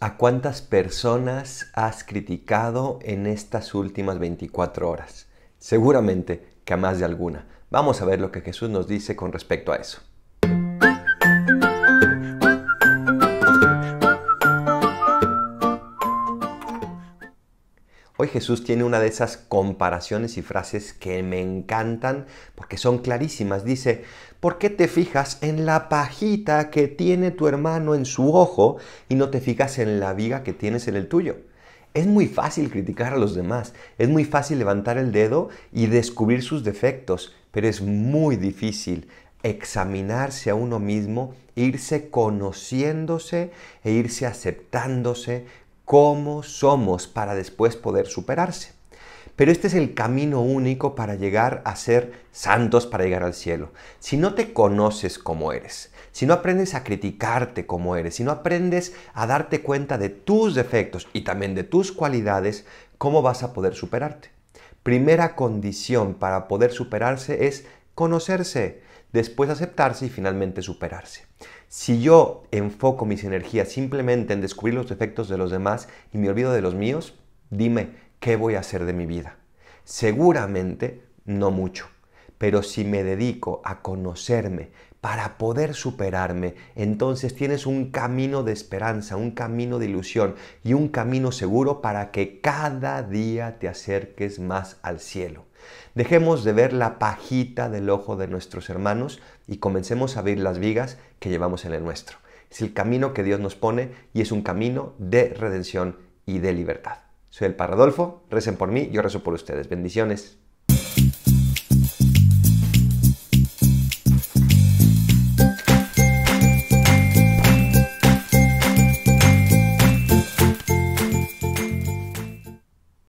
a cuántas personas has criticado en estas últimas 24 horas. Seguramente que a más de alguna. Vamos a ver lo que Jesús nos dice con respecto a eso. Hoy Jesús tiene una de esas comparaciones y frases que me encantan porque son clarísimas. Dice, ¿por qué te fijas en la pajita que tiene tu hermano en su ojo y no te fijas en la viga que tienes en el tuyo? Es muy fácil criticar a los demás, es muy fácil levantar el dedo y descubrir sus defectos, pero es muy difícil examinarse a uno mismo, irse conociéndose e irse aceptándose cómo somos para después poder superarse. Pero este es el camino único para llegar a ser santos, para llegar al cielo. Si no te conoces como eres, si no aprendes a criticarte como eres, si no aprendes a darte cuenta de tus defectos y también de tus cualidades, ¿cómo vas a poder superarte? Primera condición para poder superarse es conocerse después aceptarse y finalmente superarse. Si yo enfoco mis energías simplemente en descubrir los defectos de los demás y me olvido de los míos, dime, ¿qué voy a hacer de mi vida? Seguramente no mucho, pero si me dedico a conocerme para poder superarme. Entonces tienes un camino de esperanza, un camino de ilusión y un camino seguro para que cada día te acerques más al cielo. Dejemos de ver la pajita del ojo de nuestros hermanos y comencemos a ver las vigas que llevamos en el nuestro. Es el camino que Dios nos pone y es un camino de redención y de libertad. Soy el Padre Adolfo, recen por mí, yo rezo por ustedes. Bendiciones.